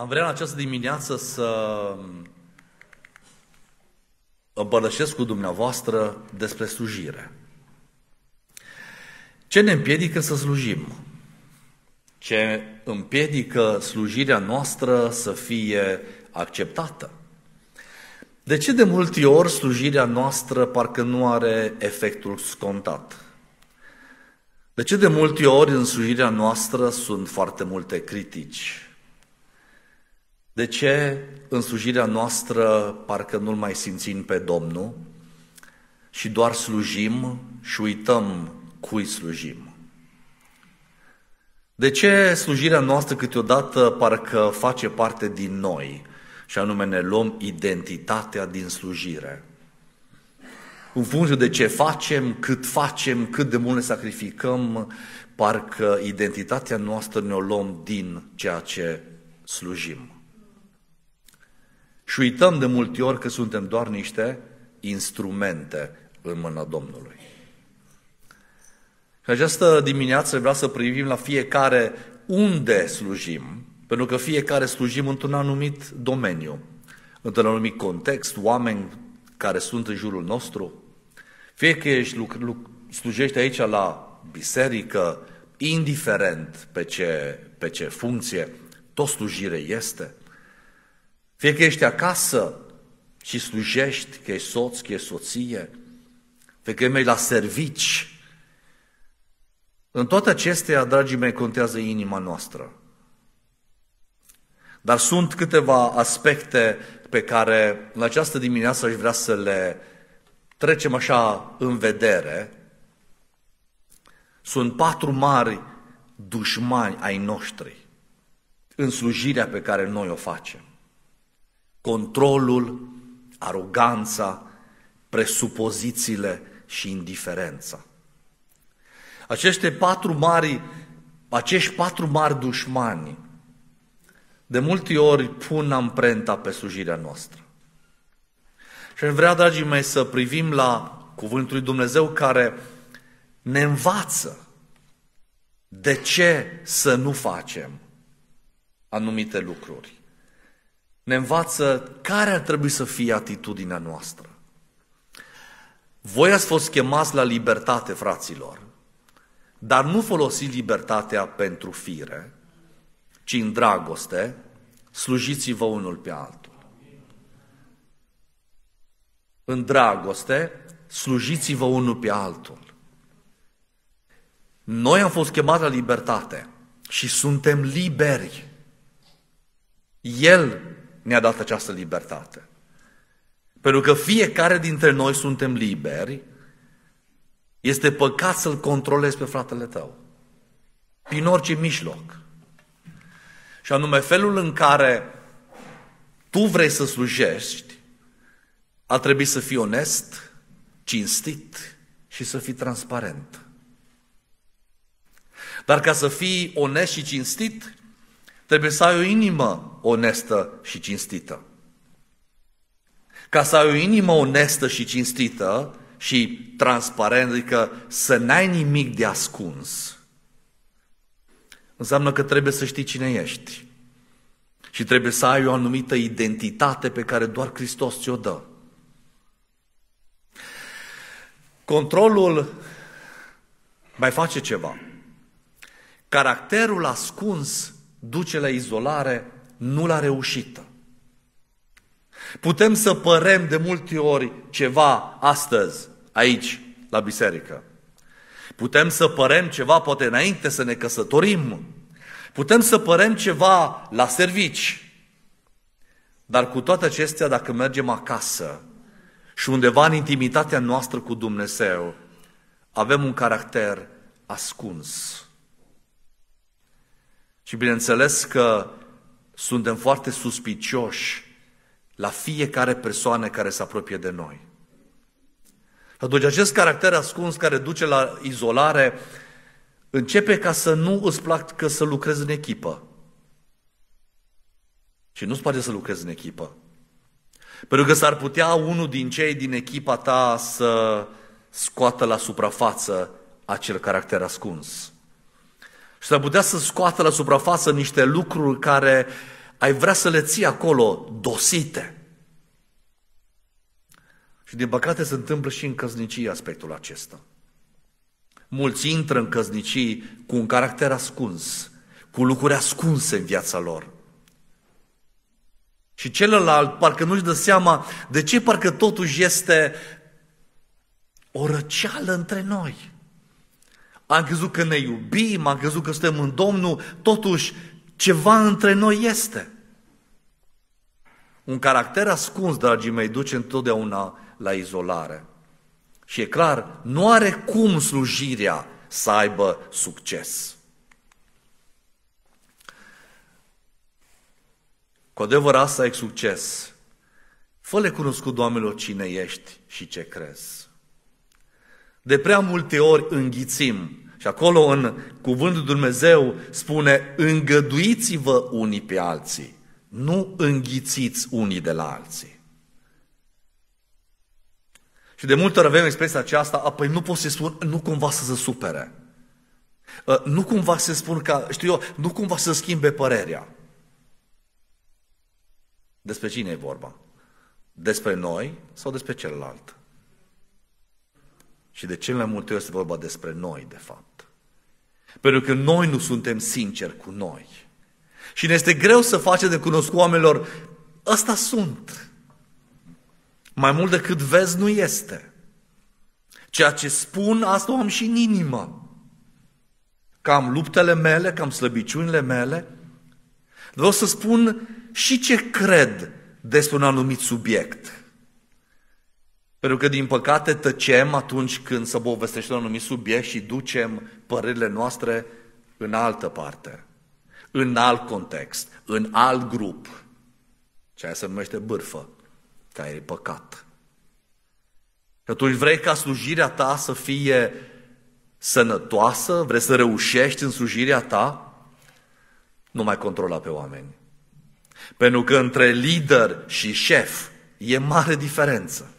Am vrea în această dimineață să împărășesc cu dumneavoastră despre slujire. Ce ne împiedică să slujim? Ce împiedică slujirea noastră să fie acceptată? De ce de multe ori slujirea noastră parcă nu are efectul scontat? De ce de multe ori în slujirea noastră sunt foarte multe critici, de ce în slujirea noastră parcă nu-L mai simțim pe Domnul și doar slujim și uităm cui slujim? De ce slujirea noastră câteodată parcă face parte din noi și anume ne luăm identitatea din slujire? În funcție de ce facem, cât facem, cât de mult ne sacrificăm, parcă identitatea noastră ne o luăm din ceea ce slujim. Și uităm de multe ori că suntem doar niște instrumente în mâna Domnului. În această dimineață vreau să privim la fiecare unde slujim, pentru că fiecare slujim într-un anumit domeniu, într-un anumit context, oameni care sunt în jurul nostru. Fie că ești, slujești aici la biserică, indiferent pe ce, pe ce funcție, tot slujire este – fie că ești acasă și slujești, că ești soț, că ești soție, fie că mergi la servici, în toate acestea, dragii mei, contează inima noastră. Dar sunt câteva aspecte pe care în această dimineață aș vrea să le trecem așa în vedere. Sunt patru mari dușmani ai noștri în slujirea pe care noi o facem controlul, aroganța, presupozițiile și indiferența. Acești patru mari, acești patru mari dușmani de multe ori pun amprenta pe slujirea noastră. Și vrea, dragii mei, să privim la cuvântul lui Dumnezeu care ne învață de ce să nu facem anumite lucruri ne învață care ar trebui să fie atitudinea noastră. Voi ați fost chemați la libertate, fraților, dar nu folosiți libertatea pentru fire, ci în dragoste, slujiți-vă unul pe altul. În dragoste, slujiți-vă unul pe altul. Noi am fost chemați la libertate și suntem liberi. El ne-a dat această libertate. Pentru că fiecare dintre noi suntem liberi, este păcat să-l controlezi pe fratele tău. Prin orice mijloc. Și anume felul în care tu vrei să slujești, a trebui să fii onest, cinstit și să fii transparent. Dar ca să fii onest și cinstit, Trebuie să ai o inimă onestă și cinstită. Ca să ai o inimă onestă și cinstită și transparentă, adică să n-ai nimic de ascuns, înseamnă că trebuie să știi cine ești. Și trebuie să ai o anumită identitate pe care doar Hristos ți-o dă. Controlul mai face ceva. Caracterul ascuns duce la izolare, nu la reușită. Putem să părem de multe ori ceva astăzi, aici, la biserică. Putem să părem ceva poate înainte să ne căsătorim. Putem să părem ceva la servici. Dar cu toate acestea, dacă mergem acasă și undeva în intimitatea noastră cu Dumnezeu, avem un caracter ascuns și bineînțeles că suntem foarte suspicioși la fiecare persoană care se apropie de noi. Atunci acest caracter ascuns care duce la izolare începe ca să nu îți placă să lucrezi în echipă. Și nu-ți place să lucrezi în echipă. Pentru că s-ar putea unul din cei din echipa ta să scoată la suprafață acel caracter ascuns și să putea să scoată la suprafață niște lucruri care ai vrea să le ții acolo dosite. Și din păcate se întâmplă și în căsnicie aspectul acesta. Mulți intră în căsnicii cu un caracter ascuns, cu lucruri ascunse în viața lor. Și celălalt parcă nu-și dă seama de ce parcă totuși este o răceală între noi am crezut că ne iubim, am crezut că suntem în Domnul, totuși ceva între noi este. Un caracter ascuns, dragii mei, duce întotdeauna la izolare. Și e clar, nu are cum slujirea să aibă succes. Cu adevărat să ai succes, fă-le cunoscut oamenilor cine ești și ce crezi. De prea multe ori înghițim și acolo în cuvântul Dumnezeu spune, îngăduiți-vă unii pe alții, nu înghițiți unii de la alții. Și de multe ori avem expresia aceasta, apoi nu pot să spun, nu cumva să se supere. Ă, nu cumva să spun că, știu eu, nu cumva să schimbe părerea. Despre cine e vorba? Despre noi sau despre celălalt? Și de cele mai multe ori este vorba despre noi, de fapt. Pentru că noi nu suntem sinceri cu noi. Și ne este greu să facem de cunoscut oamenilor, ăsta sunt. Mai mult decât vezi, nu este. Ceea ce spun, asta o am și în inimă. Că am luptele mele, că am slăbiciunile mele. Vreau să spun și ce cred despre un anumit subiect. Pentru că, din păcate, tăcem atunci când se povestește un anumit subiect și ducem părerile noastre în altă parte, în alt context, în alt grup. Ceea se numește bârfă, care e păcat. Că tu vrei ca slujirea ta să fie sănătoasă, vrei să reușești în slujirea ta, nu mai controla pe oameni. Pentru că între lider și șef e mare diferență.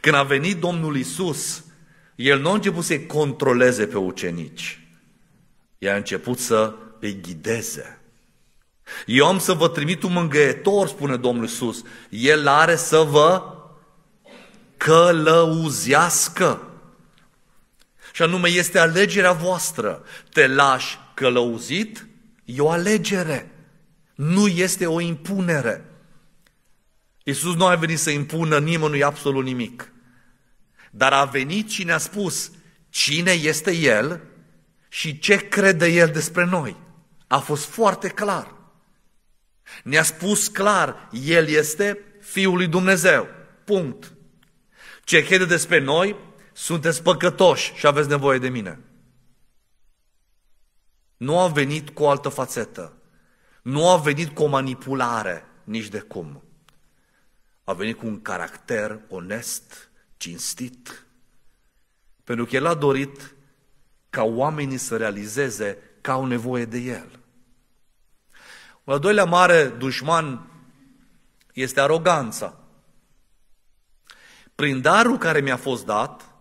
Când a venit Domnul Isus, el nu a început să-i controleze pe ucenici. El a început să îi ghideze. Eu am să vă trimit un mângâietor, spune Domnul Isus. El are să vă călăuzească. Și anume este alegerea voastră. Te lași călăuzit? E o alegere. Nu este o impunere. Iisus nu a venit să impună nimănui absolut nimic. Dar a venit și ne-a spus cine este El și ce crede El despre noi. A fost foarte clar. Ne-a spus clar, El este Fiul lui Dumnezeu. Punct. Ce crede despre noi, sunteți păcătoși și aveți nevoie de mine. Nu a venit cu o altă fațetă. Nu a venit cu o manipulare nici de cum a venit cu un caracter onest, cinstit, pentru că el a dorit ca oamenii să realizeze că au nevoie de el. Un al doilea mare dușman este aroganța. Prin darul care mi-a fost dat,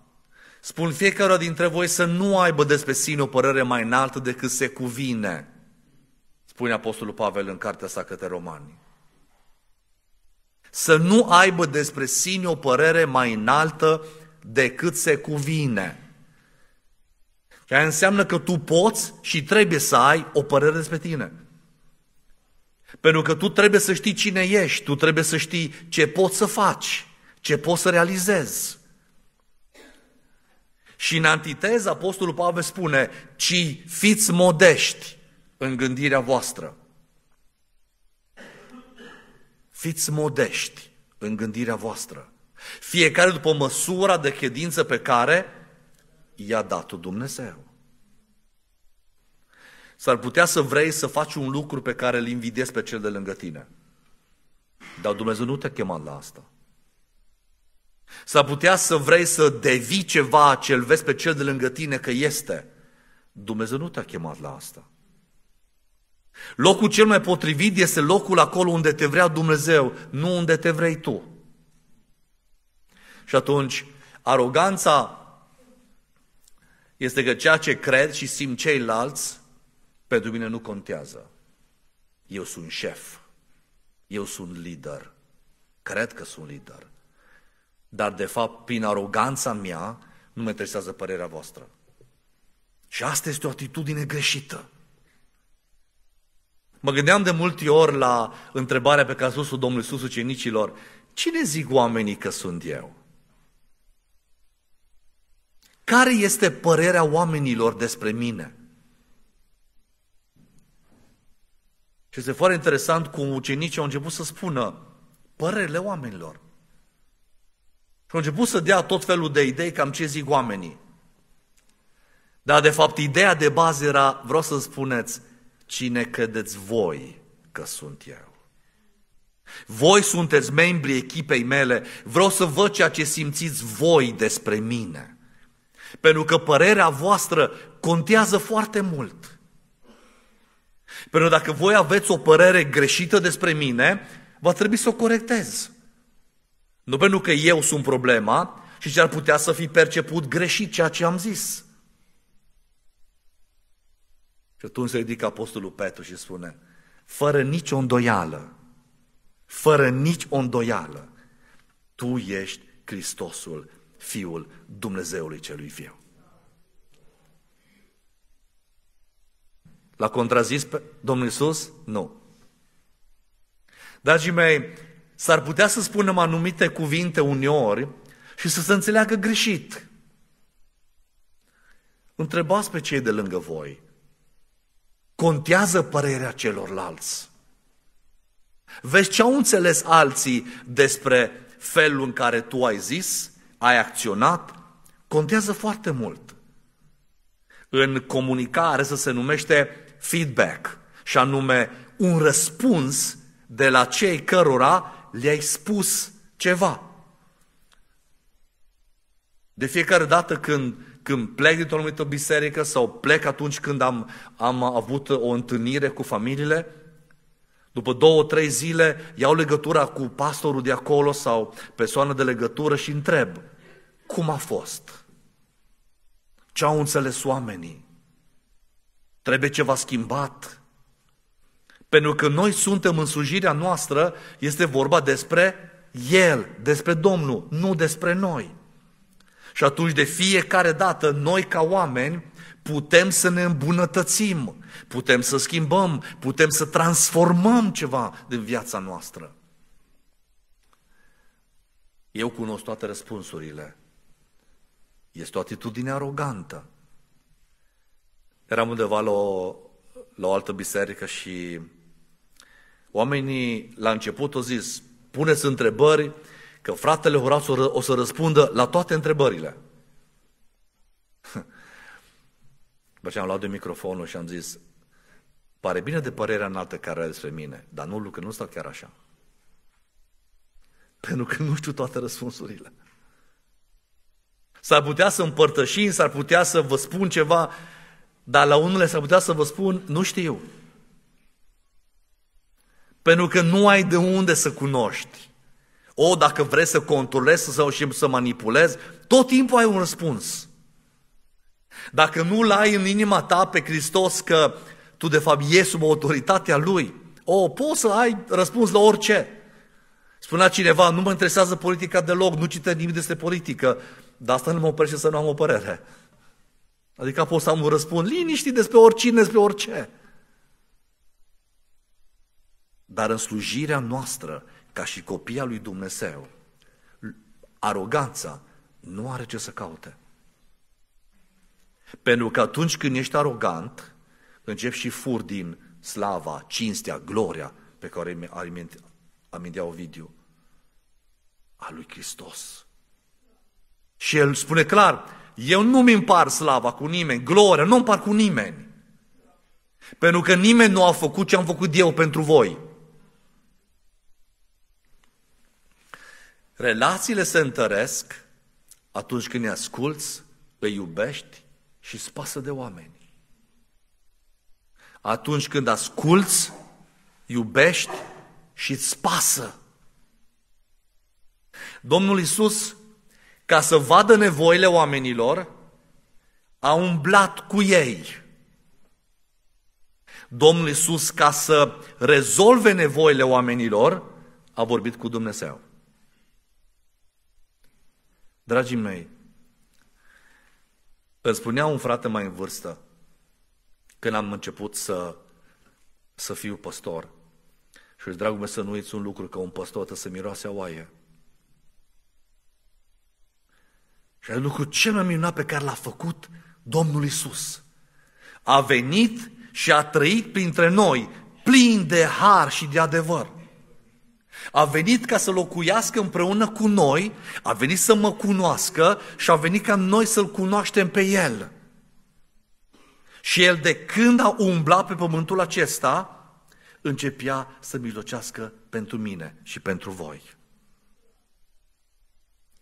spun fiecare dintre voi să nu aibă despre sine o părere mai înaltă decât se cuvine, spune Apostolul Pavel în cartea sa către romani. Să nu aibă despre sine o părere mai înaltă decât se cuvine. Ceea înseamnă că tu poți și trebuie să ai o părere despre tine. Pentru că tu trebuie să știi cine ești, tu trebuie să știi ce poți să faci, ce poți să realizezi. Și în antiteză, Apostolul Pavel spune, ci fiți modești în gândirea voastră. Fiți modești în gândirea voastră. Fiecare după măsura de credință pe care i-a dat Dumnezeu. S-ar putea să vrei să faci un lucru pe care îl invidezi pe cel de lângă tine. Dar Dumnezeu nu te-a chemat la asta. S-ar putea să vrei să devii ceva ce îl vezi pe cel de lângă tine că este. Dumnezeu nu te-a chemat la asta. Locul cel mai potrivit este locul acolo unde te vrea Dumnezeu, nu unde te vrei tu. Și atunci, aroganța este că ceea ce cred și simt ceilalți, pentru mine nu contează. Eu sunt șef, eu sunt lider, cred că sunt lider. Dar, de fapt, prin aroganța mea, nu mă interesează părerea voastră. Și asta este o atitudine greșită. Mă gândeam de multe ori la întrebarea pe care a spus Domnul Iisus ucenicilor, cine zic oamenii că sunt eu? Care este părerea oamenilor despre mine? Și este foarte interesant cum ucenicii au început să spună părerile oamenilor. Și au început să dea tot felul de idei cam ce zic oamenii. Dar de fapt ideea de bază era, vreau să spuneți, Cine credeți voi că sunt eu? Voi sunteți membrii echipei mele, vreau să văd ceea ce simțiți voi despre mine. Pentru că părerea voastră contează foarte mult. Pentru că dacă voi aveți o părere greșită despre mine, va trebui să o corectez. Nu pentru că eu sunt problema și ce ar putea să fi perceput greșit ceea ce am zis. Și atunci se ridică Apostolul Petru și spune, fără nici o îndoială, fără nici o îndoială, tu ești Hristosul, Fiul Dumnezeului Celui Viu. L-a contrazis pe Domnul Iisus? Nu. Dragii mei, s-ar putea să spunem anumite cuvinte uneori și să se înțeleagă greșit. Întrebați pe cei de lângă voi, Contează părerea celorlalți. Vezi ce au înțeles alții despre felul în care tu ai zis, ai acționat, contează foarte mult. În comunicare să se numește feedback, și anume un răspuns de la cei cărora le-ai spus ceva. De fiecare dată când când plec dintr-o anumită biserică sau plec atunci când am, am avut o întâlnire cu familiile, după două, trei zile iau legătura cu pastorul de acolo sau persoană de legătură și întreb, cum a fost? Ce au înțeles oamenii? Trebuie ceva schimbat? Pentru că noi suntem în sujirea noastră, este vorba despre El, despre Domnul, nu despre noi. Și atunci de fiecare dată noi ca oameni putem să ne îmbunătățim, putem să schimbăm, putem să transformăm ceva din viața noastră. Eu cunosc toate răspunsurile. Este o atitudine arogantă. Eram undeva la o, la o altă biserică și oamenii la început au zis, puneți întrebări că fratele Horaț o să răspundă la toate întrebările. După ce am luat de microfonul și am zis, pare bine de părerea înaltă care are despre mine, dar nu, lucrul nu stau chiar așa. Pentru că nu știu toate răspunsurile. S-ar putea să împărtășim, s-ar putea să vă spun ceva, dar la unele s-ar putea să vă spun, nu știu. Pentru că nu ai de unde să cunoști. O, dacă vrei să controlezi sau și să manipulezi, tot timpul ai un răspuns. Dacă nu-L ai în inima ta pe Hristos că tu de fapt ești sub autoritatea Lui, o, poți să ai răspuns la orice. Spunea cineva, nu mă interesează politica deloc, nu cită nimic despre politică, dar asta nu mă oprește să nu am o părere. Adică pot să am un răspuns liniștit despre oricine, despre orice. Dar în slujirea noastră ca și copia lui Dumnezeu, aroganța nu are ce să caute. Pentru că atunci când ești arogant, începi și fur din slava, cinstea, gloria pe care amintea Ovidiu, a lui Hristos. Și el spune clar, eu nu-mi împar slava cu nimeni, gloria, nu împar cu nimeni. Pentru că nimeni nu a făcut ce am făcut eu pentru voi. Relațiile se întăresc atunci când îi asculți, îi iubești și îți pasă de oameni. Atunci când asculți, iubești și îți pasă. Domnul Isus, ca să vadă nevoile oamenilor, a umblat cu ei. Domnul Isus, ca să rezolve nevoile oamenilor, a vorbit cu Dumnezeu. Dragii mei, îmi spunea un frate mai în vârstă, când am început să, să fiu păstor, și dragul meu să nu uiți un lucru, că un păstor trebuie să miroase a oaie. Și e lucru cel mai minunat pe care l-a făcut Domnul Isus. A venit și a trăit printre noi, plin de har și de adevăr a venit ca să locuiască împreună cu noi, a venit să mă cunoască și a venit ca noi să-L cunoaștem pe El. Și El de când a umblat pe pământul acesta, începea să milocească pentru mine și pentru voi.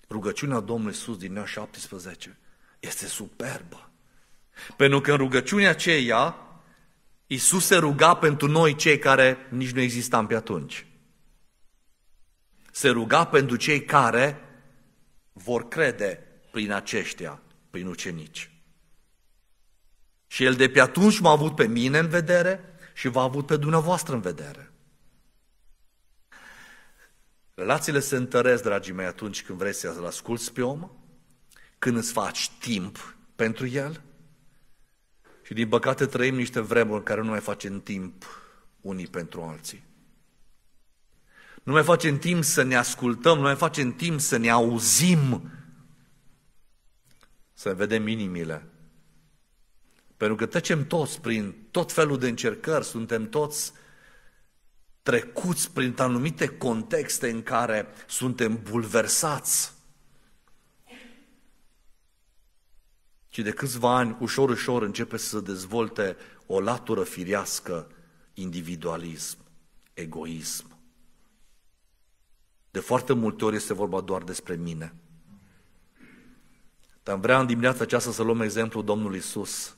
Rugăciunea Domnului Iisus din 17 este superbă. Pentru că în rugăciunea aceea, Iisus se ruga pentru noi cei care nici nu existam pe atunci se ruga pentru cei care vor crede prin aceștia, prin ucenici. Și el de pe atunci m-a avut pe mine în vedere și v-a avut pe dumneavoastră în vedere. Relațiile se întăresc, dragii mei, atunci când vrei să-l asculți pe om, când îți faci timp pentru el. Și din păcate trăim niște vremuri în care nu mai facem timp unii pentru alții nu mai facem timp să ne ascultăm, nu mai facem timp să ne auzim, să vedem inimile. Pentru că trecem toți prin tot felul de încercări, suntem toți trecuți prin anumite contexte în care suntem bulversați. Și de câțiva ani, ușor, ușor, începe să se dezvolte o latură firească, individualism, egoism. De foarte multe ori este vorba doar despre mine. Dar vreau în dimineața aceasta să luăm exemplu Domnului Isus.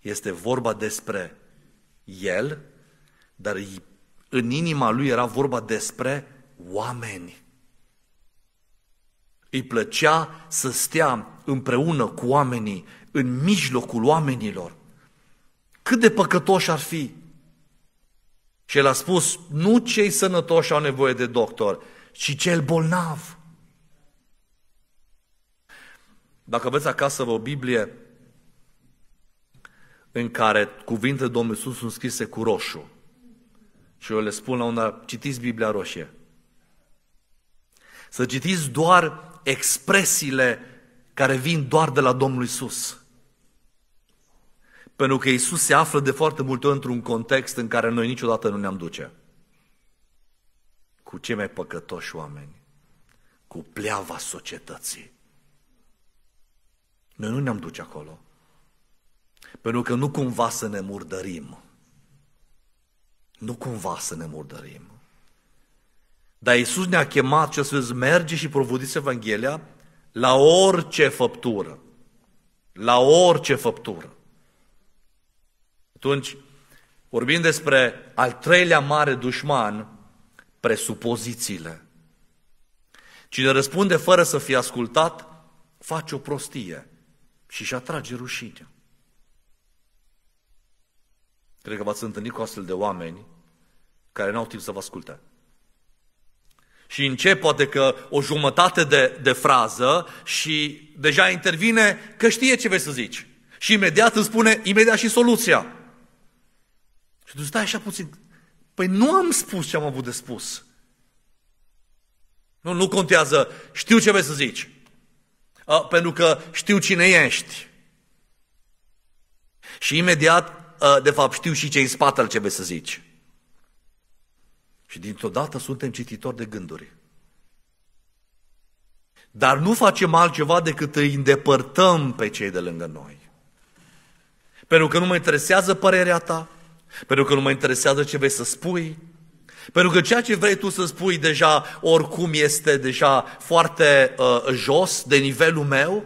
Este vorba despre El, dar în inima Lui era vorba despre oameni. Îi plăcea să stea împreună cu oamenii, în mijlocul oamenilor. Cât de păcătoși ar fi? Și el a spus, nu cei sănătoși au nevoie de doctor, și cel bolnav. Dacă aveți acasă o Biblie în care cuvintele Domnului Iisus sunt scrise cu roșu, și eu le spun la una, citiți Biblia roșie. Să citiți doar expresiile care vin doar de la Domnul Isus. Pentru că Isus se află de foarte multe ori într-un context în care noi niciodată nu ne-am duce cu cei mai păcătoși oameni, cu pleava societății. Noi nu ne-am duce acolo, pentru că nu cumva să ne murdărim. Nu cumva să ne murdărim. Dar Iisus ne-a chemat a să merge și provodiți Evanghelia la orice făptură. La orice făptură. Atunci, vorbind despre al treilea mare dușman presupozițiile. Cine răspunde fără să fie ascultat, face o prostie și își atrage rușinea. Cred că v-ați întâlnit cu astfel de oameni care n-au timp să vă asculte. Și încep poate că o jumătate de, de frază și deja intervine că știe ce vei să zici. Și imediat îți spune, imediat și soluția. Și tu stai așa puțin, Păi nu am spus ce am avut de spus. Nu, nu contează. Știu ce vrei să zici. A, pentru că știu cine ești. Și imediat, a, de fapt, știu și ce în spatele ce vrei să zici. Și dintr-o dată suntem cititori de gânduri. Dar nu facem altceva decât îi îndepărtăm pe cei de lângă noi. Pentru că nu mă interesează părerea ta, pentru că nu mă interesează ce vei să spui, pentru că ceea ce vrei tu să spui deja oricum este deja foarte uh, jos de nivelul meu.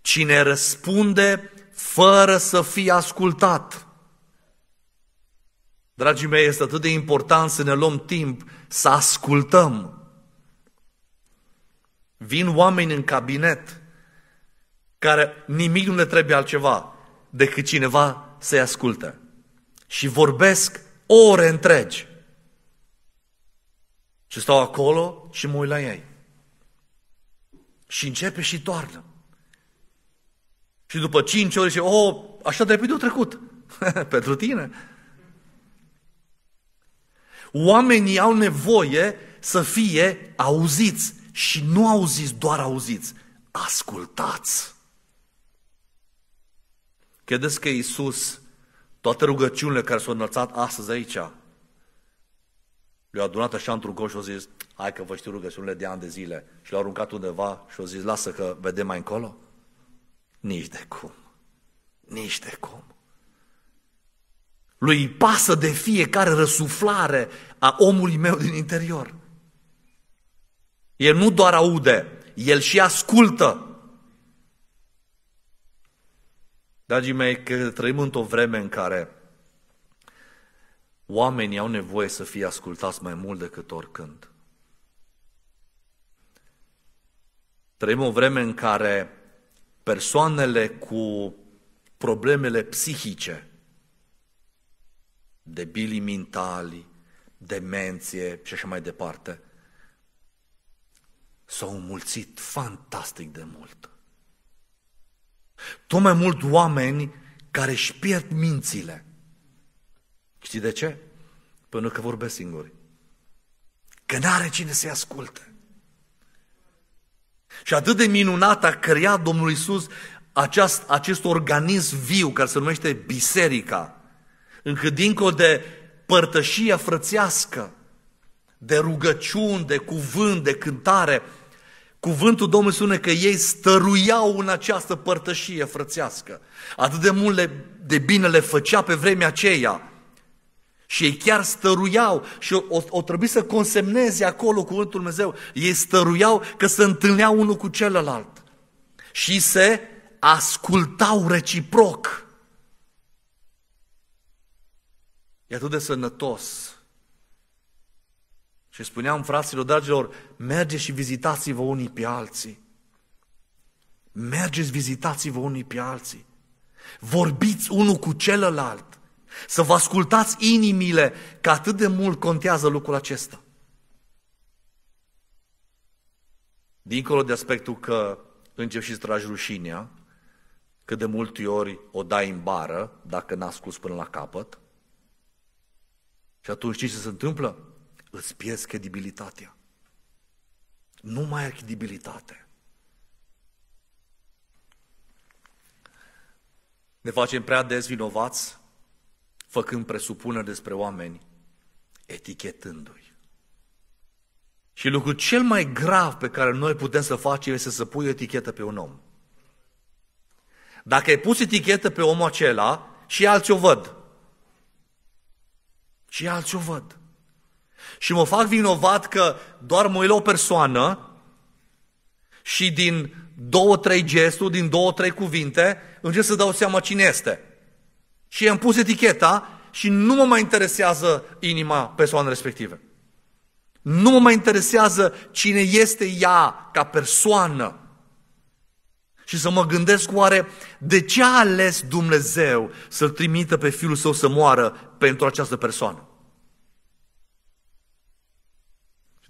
Cine răspunde fără să fie ascultat. Dragii mei, este atât de important să ne luăm timp să ascultăm. Vin oameni în cabinet care nimic nu le trebuie altceva decât cineva să-i asculte. Și vorbesc ore întregi. Și stau acolo și mă uit la ei. Și începe și toarnă. Și după cinci ore zice, o, oh, așa de repede trecut. Pentru tine. Oamenii au nevoie să fie auziți și nu auziți doar auziți, ascultați. Credeți că Iisus, toate rugăciunile care s-au înălțat astăzi aici, le-a adunat așa într-un coș și a zis, hai că vă știu rugăciunile de ani de zile. Și le-a aruncat undeva și a zis, lasă că vedem mai încolo. Nici de cum. Nici de cum. Lui pasă de fiecare răsuflare a omului meu din interior. El nu doar aude, el și ascultă. Dragii mei, că trăim într-o vreme în care oamenii au nevoie să fie ascultați mai mult decât oricând. Trăim o vreme în care persoanele cu problemele psihice, debili mentali, demenție și așa mai departe, s-au înmulțit fantastic de mult. Tot mai mult oameni care își pierd mințile. Știi de ce? Până că vorbesc singuri. Că n-are cine să-i asculte. Și atât de minunat a creat Domnul Iisus acest acest organism viu care se numește biserica, încât dincolo de părtășia frățească, de rugăciuni, de cuvânt, de cântare, Cuvântul Domnului spune că ei stăruiau în această părtășie frățească. Atât de mult le, de bine le făcea pe vremea aceea. Și ei chiar stăruiau și o, o, o trebuie să consemneze acolo cuvântul Dumnezeu. Ei stăruiau că se întâlneau unul cu celălalt și se ascultau reciproc. E atât de sănătos și spuneam fraților, dragilor, mergeți și vizitați-vă unii pe alții. Mergeți, vizitați-vă unii pe alții. Vorbiți unul cu celălalt. Să vă ascultați inimile, că atât de mult contează lucrul acesta. Dincolo de aspectul că începi și tragi rușinea, cât de multe ori o dai în bară, dacă n-asculți până la capăt, și atunci ce se întâmplă? îți pierzi credibilitatea. Nu mai ai credibilitate. Ne facem prea des vinovați făcând presupuneri despre oameni, etichetându-i. Și lucrul cel mai grav pe care noi putem să facem este să pui etichetă pe un om. Dacă ai pus etichetă pe omul acela și alții o văd. Și alții o văd și mă fac vinovat că doar mă o persoană și din două, trei gesturi, din două, trei cuvinte, încerc să dau seama cine este. Și am pus eticheta și nu mă mai interesează inima persoanei respective. Nu mă mai interesează cine este ea ca persoană. Și să mă gândesc oare de ce a ales Dumnezeu să-L trimită pe Fiul Său să moară pentru această persoană.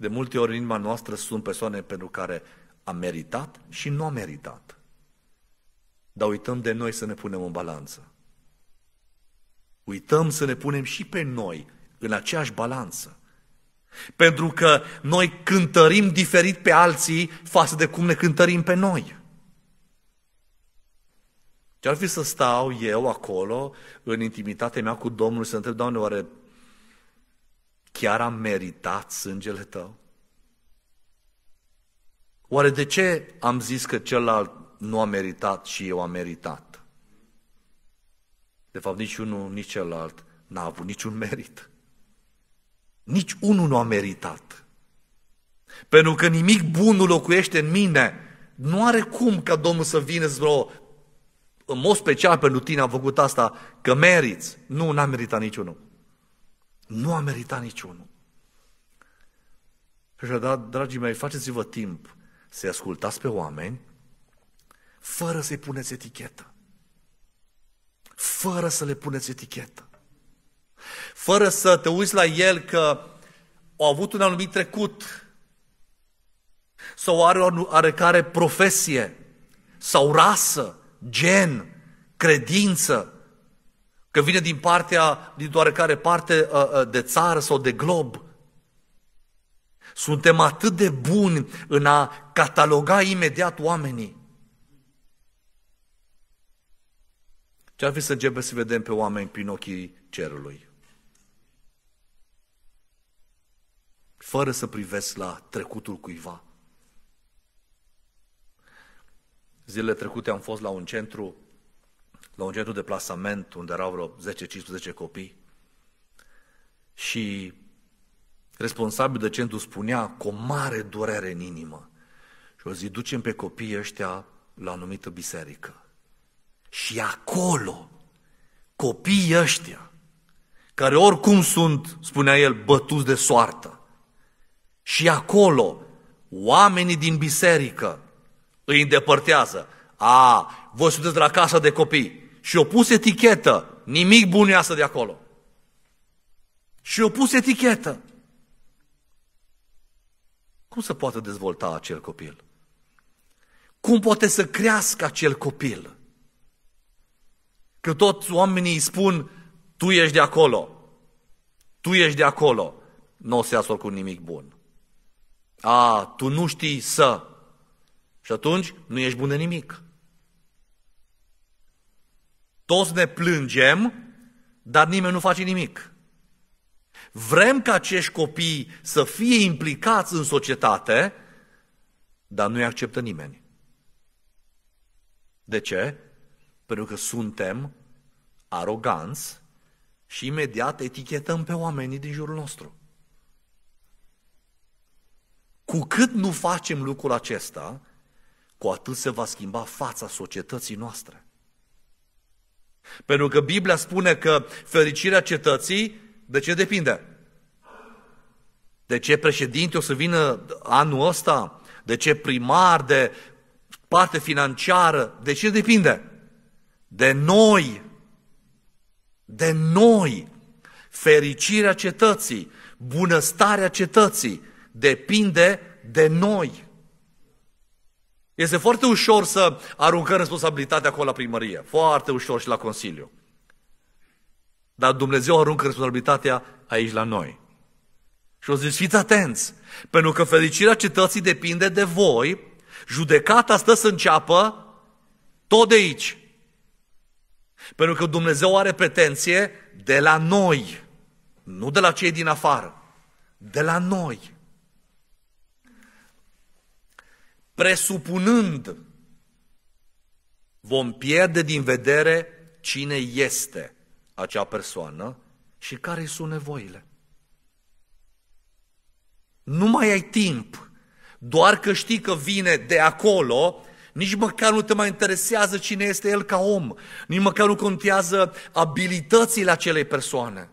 De multe ori în inima noastră sunt persoane pentru care a meritat și nu a meritat. Dar uităm de noi să ne punem în balanță. Uităm să ne punem și pe noi în aceeași balanță. Pentru că noi cântărim diferit pe alții față de cum ne cântărim pe noi. Ce ar fi să stau eu acolo, în intimitatea mea cu Domnul, să întreb, Doamne, oare Chiar am meritat sângele tău? Oare de ce am zis că celălalt nu a meritat și eu am meritat? De fapt, nici unul, nici celălalt n-a avut niciun merit. Nici unul nu a meritat. Pentru că nimic bun nu locuiește în mine. Nu are cum ca Domnul să vină să vreo, în mod special pentru tine am făcut asta, că meriți. Nu, n-a meritat niciunul. Nu a meritat niciunul. Și da, dragii mei, faceți-vă timp să-i ascultați pe oameni fără să-i puneți etichetă. Fără să le puneți etichetă. Fără să te uiți la el că au avut un anumit trecut sau are o arecare profesie sau rasă, gen, credință, că vine din partea, din oarecare parte uh, uh, de țară sau de glob. Suntem atât de buni în a cataloga imediat oamenii. Ce ar fi să începem să vedem pe oameni prin ochii cerului? Fără să privesc la trecutul cuiva. Zilele trecute am fost la un centru la un centru de plasament unde erau vreo 10-15 copii și responsabil de centru spunea cu o mare durere în inimă și o zi ducem pe copiii ăștia la anumită biserică. Și acolo copiii ăștia, care oricum sunt, spunea el, bătuți de soartă, și acolo oamenii din biserică îi îndepărtează. A, voi sunteți de la casa de copii și o pus etichetă. Nimic bun iasă de acolo. Și o pus etichetă. Cum se poate dezvolta acel copil? Cum poate să crească acel copil? Că toți oamenii îi spun, tu ești de acolo, tu ești de acolo, nu o să iasă cu nimic bun. A, tu nu știi să. Și atunci nu ești bun de nimic. Toți ne plângem, dar nimeni nu face nimic. Vrem ca acești copii să fie implicați în societate, dar nu-i acceptă nimeni. De ce? Pentru că suntem aroganți și imediat etichetăm pe oamenii din jurul nostru. Cu cât nu facem lucrul acesta, cu atât se va schimba fața societății noastre. Pentru că Biblia spune că fericirea cetății de ce depinde? De ce președinte o să vină anul ăsta? De ce primar? De parte financiară? De ce depinde? De noi. De noi. Fericirea cetății, bunăstarea cetății depinde de noi. Este foarte ușor să aruncăm responsabilitatea acolo la primărie, foarte ușor și la Consiliu. Dar Dumnezeu aruncă responsabilitatea aici la noi. Și o zis fiți atenți, pentru că fericirea cetății depinde de voi, judecata stă să înceapă tot de aici. Pentru că Dumnezeu are pretenție de la noi, nu de la cei din afară, de la noi. presupunând, vom pierde din vedere cine este acea persoană și care sunt nevoile. Nu mai ai timp, doar că știi că vine de acolo, nici măcar nu te mai interesează cine este el ca om, nici măcar nu contează abilitățile acelei persoane.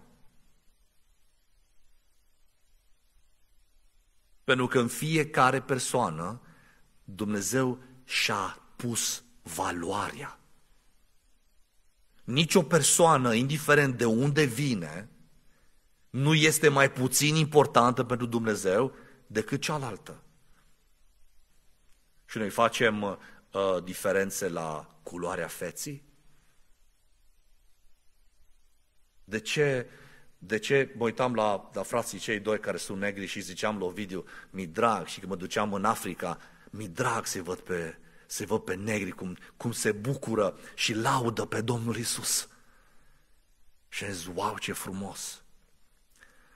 Pentru că în fiecare persoană Dumnezeu și-a pus valoarea. Nici o persoană, indiferent de unde vine, nu este mai puțin importantă pentru Dumnezeu decât cealaltă. Și noi facem uh, diferențe la culoarea feții? De ce, de ce mă uitam la, la frații cei doi care sunt negri și ziceam la video mi drag, și când mă duceam în Africa, mi drag să văd pe, să văd pe negri cum, cum se bucură și laudă pe Domnul Isus. Și am zis, wow, ce frumos!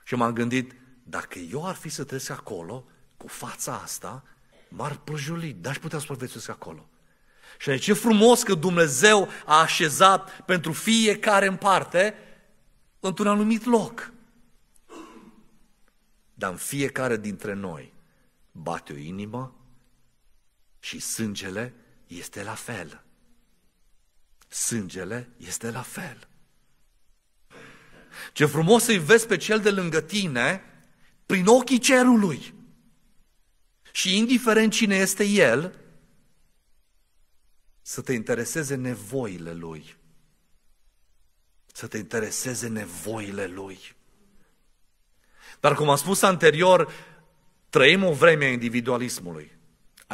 Și m-am gândit, dacă eu ar fi să trăiesc acolo, cu fața asta, m-ar plăjuli, dar aș putea să acolo. Și ce frumos că Dumnezeu a așezat pentru fiecare în parte într-un anumit loc. Dar în fiecare dintre noi bate o inimă și sângele este la fel. Sângele este la fel. Ce frumos să-i vezi pe cel de lângă tine prin ochii cerului. Și indiferent cine este el, să te intereseze nevoile lui. Să te intereseze nevoile lui. Dar cum am spus anterior, trăim o vreme a individualismului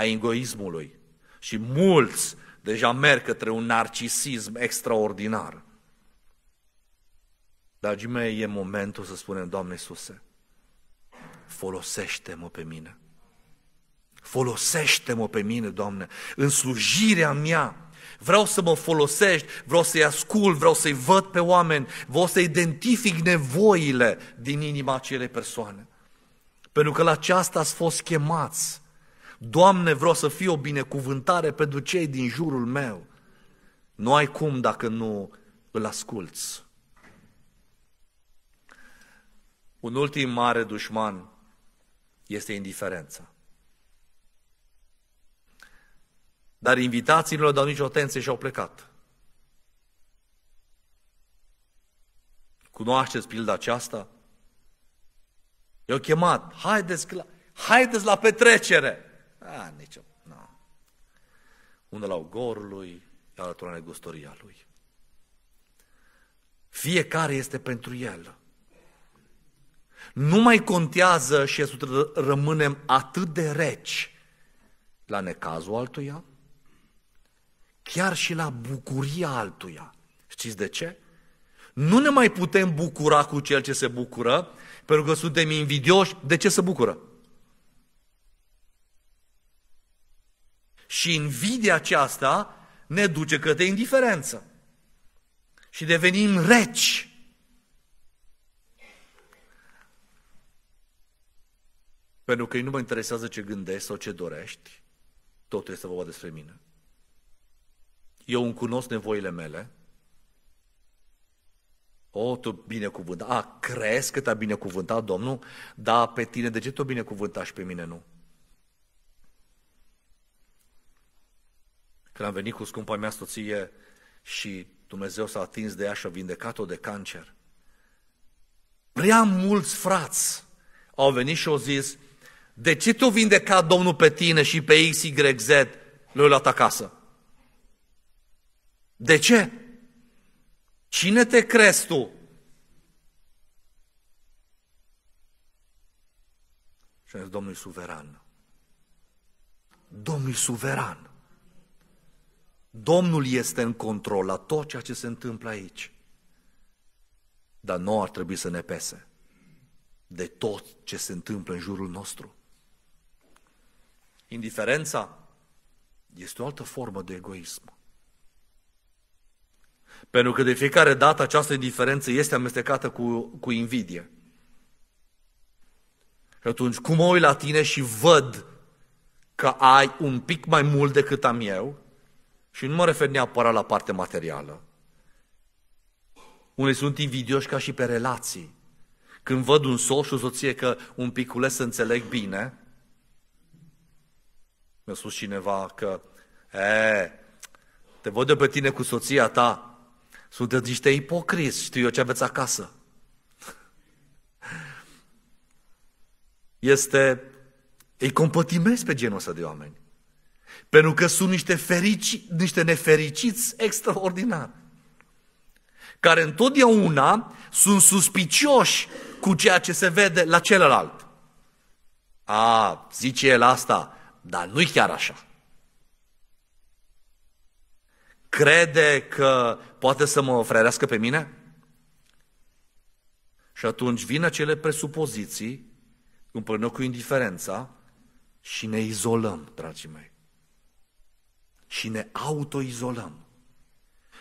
a egoismului. Și mulți deja merg către un narcisism extraordinar. Dragii mei, e momentul să spunem, Doamne Iisuse, folosește-mă pe mine. Folosește-mă pe mine, Doamne, în slujirea mea. Vreau să mă folosești, vreau să-i ascult, vreau să-i văd pe oameni, vreau să identific nevoile din inima acelei persoane. Pentru că la aceasta ați fost chemați. Doamne, vreau să fie o binecuvântare pentru cei din jurul meu. Nu ai cum dacă nu îl asculți. Un ultim mare dușman este indiferența. Dar invitații nu le dau nicio atenție și au plecat. Cunoașteți pilda aceasta? I-au chemat, haideți la, haideți la petrecere! A, nicio, nu. Unul la gorului, altul la negustoria lui. Fiecare este pentru el. Nu mai contează și să rămânem atât de reci la necazul altuia, chiar și la bucuria altuia. Știți de ce? Nu ne mai putem bucura cu cel ce se bucură, pentru că suntem invidioși. De ce se bucură? Și invidia aceasta ne duce către indiferență. Și devenim reci. Pentru că ei nu mă interesează ce gândești sau ce dorești, tot este vorba despre mine. Eu îmi cunosc nevoile mele. O, tu binecuvântat. A, crezi că te-a binecuvântat Domnul? Da, pe tine, de ce te-a binecuvântat și pe mine nu? Când am venit cu scumpa mea soție și Dumnezeu s-a atins de ea și a vindecat-o de cancer. Prea mulți frați au venit și au zis, de ce tu vindecat Domnul pe tine și pe XYZ le-a acasă? De ce? Cine te crezi tu? Și am zis, Domnul suveran. Domnul suveran. Domnul este în control la tot ceea ce se întâmplă aici. Dar nu ar trebui să ne pese de tot ce se întâmplă în jurul nostru. Indiferența este o altă formă de egoism. Pentru că de fiecare dată această indiferență este amestecată cu, cu invidie. Și atunci, cum mă uit la tine și văd că ai un pic mai mult decât am eu, și nu mă refer neapărat la partea materială. Unii sunt invidioși ca și pe relații. Când văd un soț și o soție că un piculeț să înțeleg bine, mi-a spus cineva că, e, te văd de pe tine cu soția ta, sunteți niște ipocriți, știu eu ce aveți acasă. Este, îi compătimesc pe genul ăsta de oameni. Pentru că sunt niște, ferici, niște nefericiți extraordinari, care întotdeauna sunt suspicioși cu ceea ce se vede la celălalt. A, zice el asta, dar nu-i chiar așa. Crede că poate să mă frerească pe mine? Și atunci vin acele presupoziții împreună cu indiferența și ne izolăm, dragii mei și ne autoizolăm.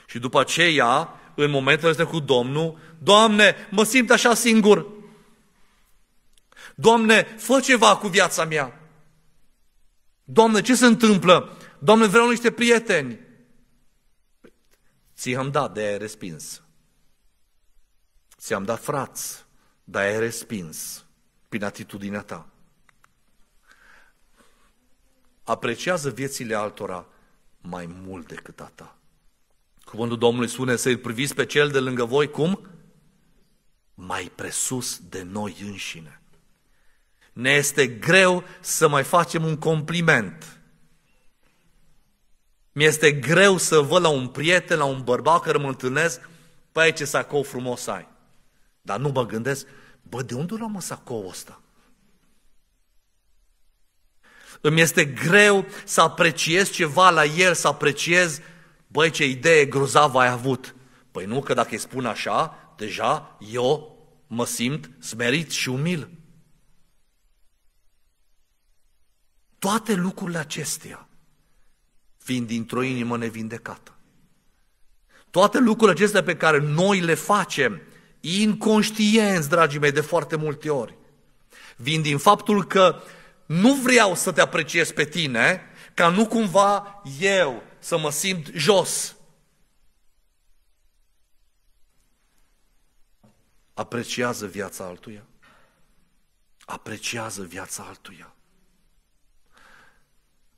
Și după aceea, în momentele astea cu Domnul, Doamne, mă simt așa singur. Doamne, fă ceva cu viața mea. Doamne, ce se întâmplă? Doamne, vreau niște prieteni. Ți-am dat, de respins. Ți-am dat frați, dar ai respins prin atitudinea ta. Apreciază viețile altora mai mult decât a ta. Cuvântul Domnului spune să-i priviți pe cel de lângă voi cum? Mai presus de noi înșine. Ne este greu să mai facem un compliment. Mi-este greu să văd la un prieten, la un bărbat care mă întâlnesc, păi ce sacou frumos ai. Dar nu mă gândesc, bă, de unde l-am l-am sacou ăsta? Îmi este greu să apreciez ceva la el, să apreciez, băi, ce idee grozavă ai avut. Păi nu, că dacă îi spun așa, deja eu mă simt smerit și umil. Toate lucrurile acestea vin dintr-o inimă nevindecată. Toate lucrurile acestea pe care noi le facem, inconștienți, dragii mei, de foarte multe ori, vin din faptul că nu vreau să te apreciez pe tine, ca nu cumva eu să mă simt jos. Apreciază viața altuia. Apreciază viața altuia.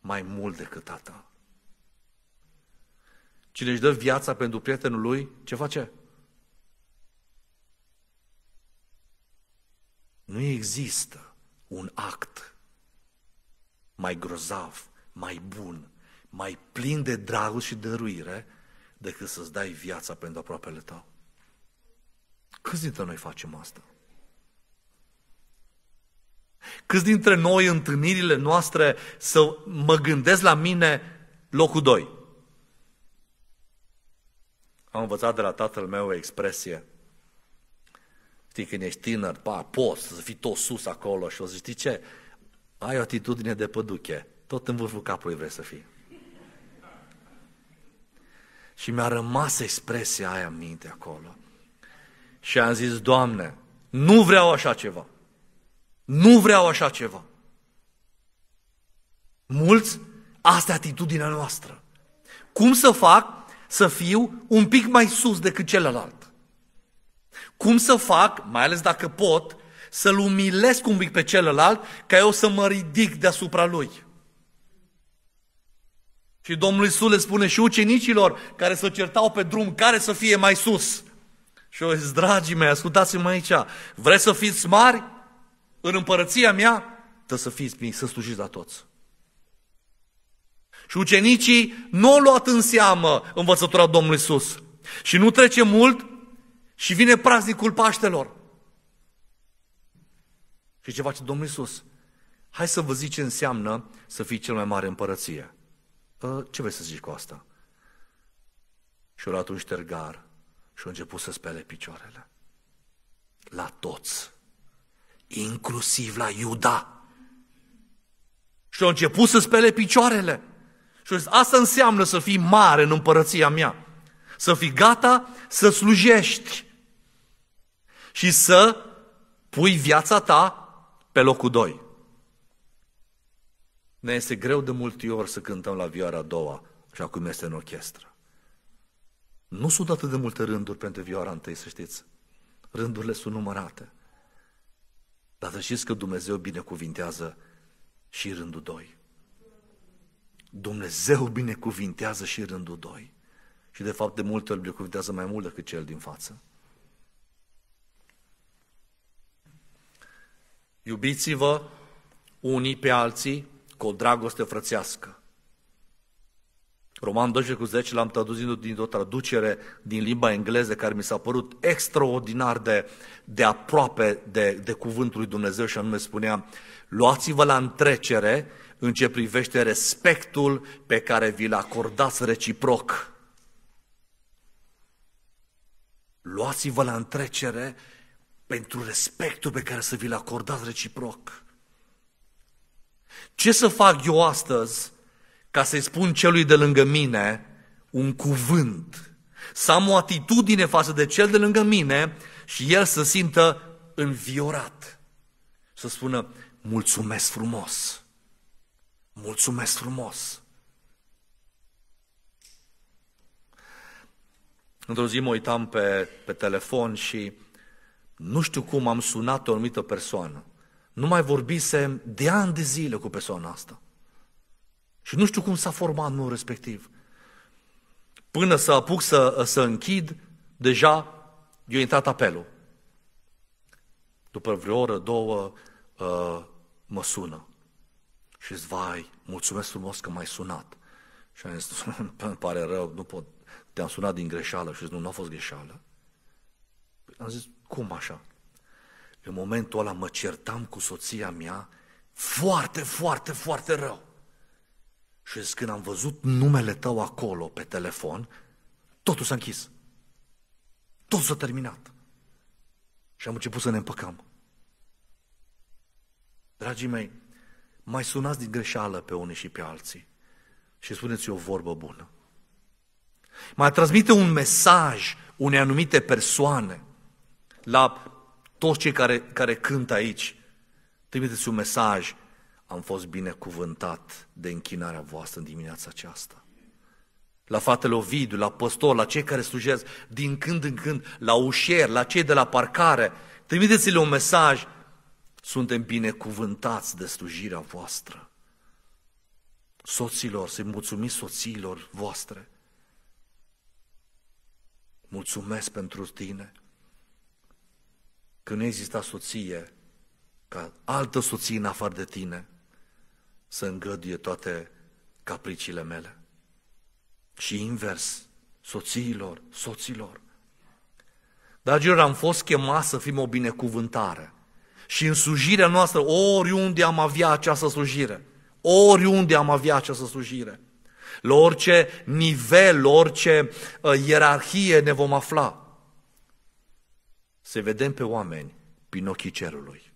Mai mult decât a ta. Cine își dă viața pentru prietenul lui, ce face? Nu există un act mai grozav, mai bun, mai plin de dragoste și dăruire decât să-ți dai viața pentru aproapele tău. Câți dintre noi facem asta? Câți dintre noi întâlnirile noastre să mă gândesc la mine locul 2? Am învățat de la tatăl meu o expresie. Știi, când ești tânăr, pa, poți să fii tot sus acolo și o să știi ce? ai o atitudine de păduche, tot în vârful capului vrei să fii. Și mi-a rămas expresia aia în minte acolo. Și am zis, Doamne, nu vreau așa ceva. Nu vreau așa ceva. Mulți, asta e atitudinea noastră. Cum să fac să fiu un pic mai sus decât celălalt? Cum să fac, mai ales dacă pot, să-l umilesc un pic pe celălalt, ca eu să mă ridic deasupra lui. Și Domnul Iisus le spune și ucenicilor care se certau pe drum, care să fie mai sus. Și eu zic, dragii mei, ascultați-mă aici, vreți să fiți mari în împărăția mea? Trebuie să fiți mici, să slujiți la toți. Și ucenicii nu au luat în seamă învățătura Domnului Iisus. Și nu trece mult și vine praznicul Paștelor. Și ce face Domnul Isus? Hai să vă zic ce înseamnă să fii cel mai mare împărăție. Ce vrei să zici cu asta? Și a luat un ștergar și a început să spele picioarele. La toți. Inclusiv la Iuda. Și a început să spele picioarele. Și a zis, asta înseamnă să fii mare în împărăția mea. Să fii gata să slujești. Și să pui viața ta pe locul 2. Ne este greu de multe ori să cântăm la vioara a doua, așa cum este în orchestră. Nu sunt atât de multe rânduri pentru vioara întâi, să știți. Rândurile sunt numărate. Dar să știți că Dumnezeu binecuvintează și rândul 2. Dumnezeu binecuvintează și rândul 2. Și de fapt de multe ori binecuvintează mai mult decât cel din față. Iubiți-vă unii pe alții cu o dragoste frățească. Roman 12 cu 10 l-am tradus din o traducere din limba engleză care mi s-a părut extraordinar de, de aproape de, de cuvântul lui Dumnezeu și anume spunea luați-vă la întrecere în ce privește respectul pe care vi-l acordați reciproc. Luați-vă la întrecere pentru respectul pe care să vi-l acordați reciproc. Ce să fac eu astăzi ca să-i spun celui de lângă mine un cuvânt? Să am o atitudine față de cel de lângă mine și el să simtă înviorat. Să spună, mulțumesc frumos, mulțumesc frumos. Într-o zi mă uitam pe, pe telefon și nu știu cum am sunat o anumită persoană. Nu mai vorbisem de ani de zile cu persoana asta. Și nu știu cum s-a format numărul respectiv. Până să apuc să, să închid, deja eu intrat apelul. După vreo oră, două, ă, mă sună. Și zic, vai, mulțumesc frumos că m-ai sunat. Și am zis, îmi pare rău, nu pot, te-am sunat din greșeală. Și zic, nu, nu a fost greșeală. Am zis, cum așa? În momentul ăla mă certam cu soția mea foarte, foarte, foarte rău. Și când am văzut numele tău acolo pe telefon, totul s-a închis. Totul s-a terminat. Și am început să ne împăcăm. Dragii mei, mai sunați din greșeală pe unii și pe alții și spuneți o vorbă bună. Mai transmite un mesaj unei anumite persoane – la toți cei care, care cânt aici, trimiteți un mesaj, am fost binecuvântat de închinarea voastră în dimineața aceasta. La fratele Ovidiu, la păstor, la cei care slujesc din când în când, la ușier, la cei de la parcare, trimiteți-le un mesaj, suntem binecuvântați de slujirea voastră. Soților, să-i mulțumiți soțiilor voastre. Mulțumesc pentru tine că nu exista soție ca altă soție în afară de tine să îngăduie toate capriciile mele. Și invers, soțiilor, soților. Dragilor, am fost chemați să fim o binecuvântare. Și în slujirea noastră, oriunde am avea această slujire, oriunde am avea această slujire, la orice nivel, la orice uh, ierarhie ne vom afla, să vedem pe oameni prin ochii cerului.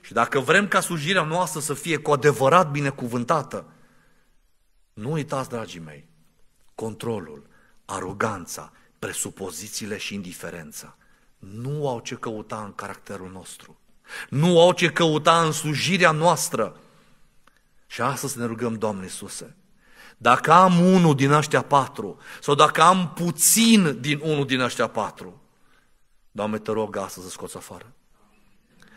Și dacă vrem ca sujirea noastră să fie cu adevărat binecuvântată, nu uitați, dragii mei, controlul, aroganța, presupozițiile și indiferența nu au ce căuta în caracterul nostru. Nu au ce căuta în slujirea noastră. Și astăzi ne rugăm, Doamne Iisuse, dacă am unul din aștia patru, sau dacă am puțin din unul din aștia patru, Doamne, te rog asta să scoți afară.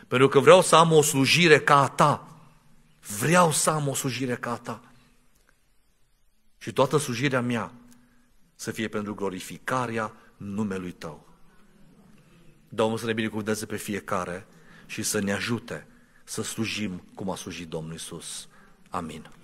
Pentru că vreau să am o slujire ca a ta. Vreau să am o slujire ca a ta. Și toată slujirea mea să fie pentru glorificarea numelui tău. Domnul să ne binecuvânteze pe fiecare și să ne ajute să slujim cum a slujit Domnul Isus. Amin.